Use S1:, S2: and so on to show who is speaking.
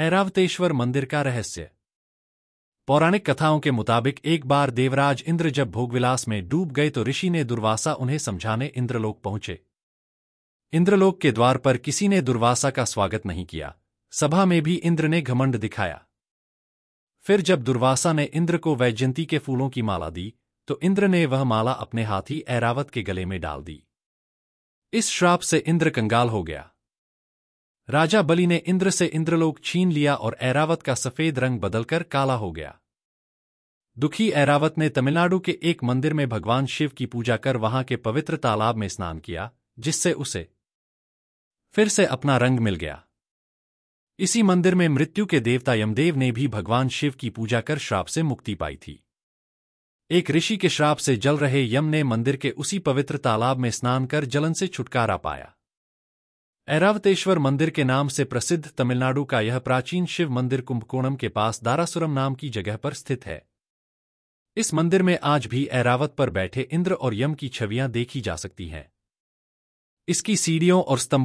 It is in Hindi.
S1: ऐरावतेश्वर मंदिर का रहस्य पौराणिक कथाओं के मुताबिक एक बार देवराज इंद्र जब भोगविलास में डूब गए तो ऋषि ने दुर्वासा उन्हें समझाने इंद्रलोक पहुंचे इंद्रलोक के द्वार पर किसी ने दुर्वासा का स्वागत नहीं किया सभा में भी इंद्र ने घमंड दिखाया फिर जब दुर्वासा ने इंद्र को वैजयंती के फूलों की माला दी तो इंद्र ने वह माला अपने हाथी ऐरावत के गले में डाल दी इस श्राप से इंद्र कंगाल हो गया राजा बलि ने इंद्र से इंद्रलोक छीन लिया और ऐरावत का सफेद रंग बदलकर काला हो गया दुखी ऐरावत ने तमिलनाडु के एक मंदिर में भगवान शिव की पूजा कर वहां के पवित्र तालाब में स्नान किया जिससे उसे फिर से अपना रंग मिल गया इसी मंदिर में मृत्यु के देवता यमदेव ने भी भगवान शिव की पूजा कर श्राप से मुक्ति पाई थी एक ऋषि के श्राप से जल रहे यम ने मंदिर के उसी पवित्र तालाब में स्नान कर जलन से छुटकारा पाया ऐरावतेश्वर मंदिर के नाम से प्रसिद्ध तमिलनाडु का यह प्राचीन शिव मंदिर कुंभकोणम के पास दारासुरम नाम की जगह पर स्थित है इस मंदिर में आज भी ऐरावत पर बैठे इंद्र और यम की छवियां देखी जा सकती हैं
S2: इसकी सीढ़ियों और स्तंभ